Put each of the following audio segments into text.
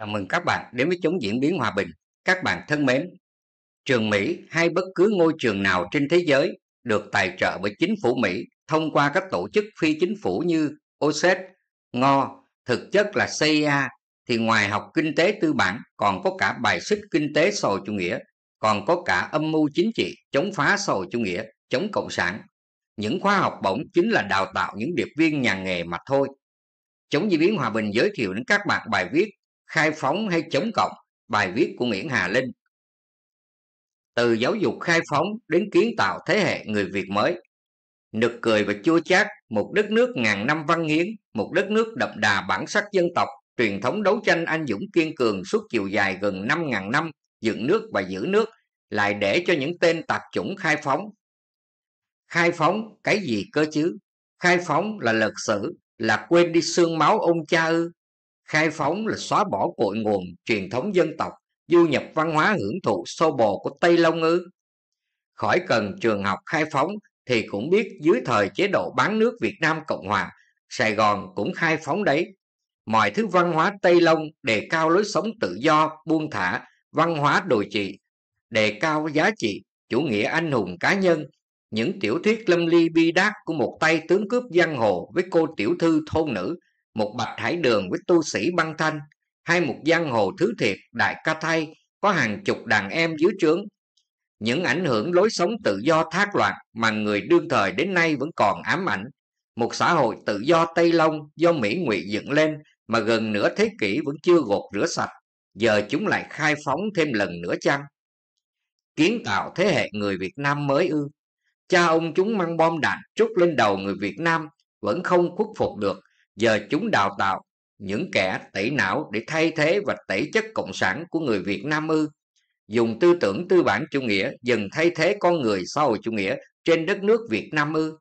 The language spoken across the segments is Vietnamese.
Chào mừng các bạn đến với chống diễn biến hòa bình. Các bạn thân mến, trường Mỹ hay bất cứ ngôi trường nào trên thế giới được tài trợ bởi chính phủ Mỹ thông qua các tổ chức phi chính phủ như OSET, NGO, thực chất là CIA, thì ngoài học kinh tế tư bản còn có cả bài xích kinh tế sầu chủ nghĩa, còn có cả âm mưu chính trị chống phá sầu chủ nghĩa, chống cộng sản. Những khóa học bổng chính là đào tạo những điệp viên nhà nghề mà thôi. Chống diễn biến hòa bình giới thiệu đến các bạn bài viết khai phóng hay chống cộng bài viết của nguyễn hà linh từ giáo dục khai phóng đến kiến tạo thế hệ người việt mới nực cười và chua chát một đất nước ngàn năm văn hiến một đất nước đậm đà bản sắc dân tộc truyền thống đấu tranh anh dũng kiên cường suốt chiều dài gần năm ngàn năm dựng nước và giữ nước lại để cho những tên tạp chủng khai phóng khai phóng cái gì cơ chứ khai phóng là lật sử là quên đi xương máu ông cha ư khai phóng là xóa bỏ cội nguồn truyền thống dân tộc du nhập văn hóa hưởng thụ xô bồ của tây long ngư khỏi cần trường học khai phóng thì cũng biết dưới thời chế độ bán nước việt nam cộng hòa sài gòn cũng khai phóng đấy mọi thứ văn hóa tây long đề cao lối sống tự do buông thả văn hóa đồi trị đề cao giá trị chủ nghĩa anh hùng cá nhân những tiểu thuyết lâm ly bi đát của một tay tướng cướp giang hồ với cô tiểu thư thôn nữ một bạch hải đường với tu sĩ băng thanh, hay một giang hồ thứ thiệt đại ca thay có hàng chục đàn em dưới trướng. Những ảnh hưởng lối sống tự do thác loạn mà người đương thời đến nay vẫn còn ám ảnh. Một xã hội tự do Tây Long do Mỹ ngụy dựng lên mà gần nửa thế kỷ vẫn chưa gột rửa sạch. Giờ chúng lại khai phóng thêm lần nữa chăng? Kiến tạo thế hệ người Việt Nam mới ư? Cha ông chúng mang bom đạn trút lên đầu người Việt Nam vẫn không khuất phục được giờ chúng đào tạo những kẻ tẩy não để thay thế và tẩy chất cộng sản của người Việt Nam ư dùng tư tưởng tư bản chủ nghĩa dần thay thế con người xã hội chủ nghĩa trên đất nước Việt Nam ư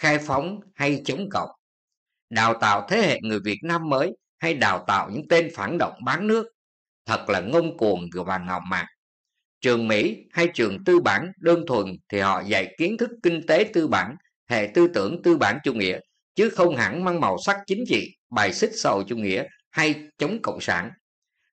khai phóng hay chống cộng đào tạo thế hệ người Việt Nam mới hay đào tạo những tên phản động bán nước thật là ngông cuồng và ngạo mạn trường Mỹ hay trường tư bản đơn thuần thì họ dạy kiến thức kinh tế tư bản hệ tư tưởng tư bản chủ nghĩa chứ không hẳn mang màu sắc chính trị, bài xích xã chủ nghĩa hay chống cộng sản.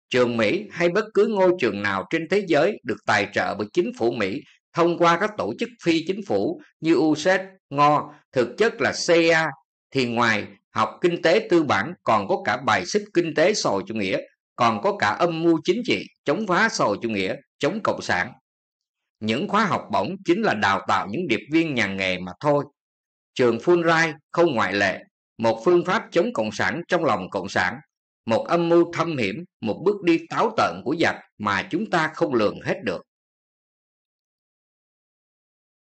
Trường Mỹ hay bất cứ ngôi trường nào trên thế giới được tài trợ bởi chính phủ Mỹ thông qua các tổ chức phi chính phủ như USAID, NGO, thực chất là CA, thì ngoài học kinh tế tư bản còn có cả bài xích kinh tế xã chủ nghĩa, còn có cả âm mưu chính trị, chống phá xã chủ nghĩa, chống cộng sản. Những khóa học bổng chính là đào tạo những điệp viên nhà nghề mà thôi. Trường Phun Rai không ngoại lệ, một phương pháp chống cộng sản trong lòng cộng sản, một âm mưu thâm hiểm, một bước đi táo tợn của giặc mà chúng ta không lường hết được.